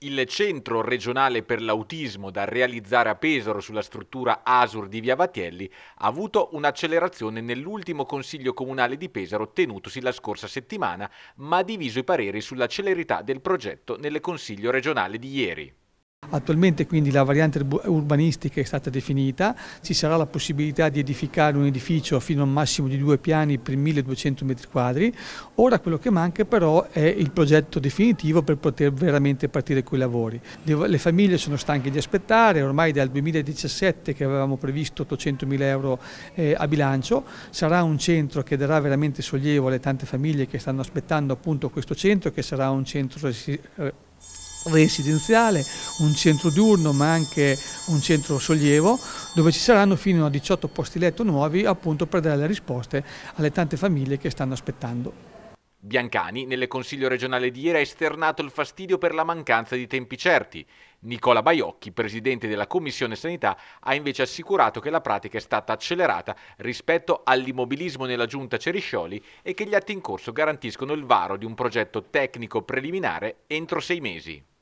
Il centro regionale per l'autismo da realizzare a Pesaro sulla struttura ASUR di Via Vatielli ha avuto un'accelerazione nell'ultimo Consiglio Comunale di Pesaro tenutosi la scorsa settimana, ma ha diviso i pareri sulla celerità del progetto nel Consiglio regionale di ieri. Attualmente quindi la variante urbanistica è stata definita, ci sarà la possibilità di edificare un edificio fino a un massimo di due piani per 1200 metri quadri, ora quello che manca però è il progetto definitivo per poter veramente partire con i lavori. Le famiglie sono stanche di aspettare, ormai dal 2017 che avevamo previsto 800 mila euro eh, a bilancio, sarà un centro che darà veramente sollievo alle tante famiglie che stanno aspettando appunto questo centro che sarà un centro eh, residenziale, un centro diurno ma anche un centro sollievo dove ci saranno fino a 18 posti letto nuovi appunto per dare le risposte alle tante famiglie che stanno aspettando. Biancani, nelle Consiglio regionale di ieri, ha esternato il fastidio per la mancanza di tempi certi. Nicola Baiocchi, presidente della Commissione Sanità, ha invece assicurato che la pratica è stata accelerata rispetto all'immobilismo nella giunta Ceriscioli e che gli atti in corso garantiscono il varo di un progetto tecnico preliminare entro sei mesi.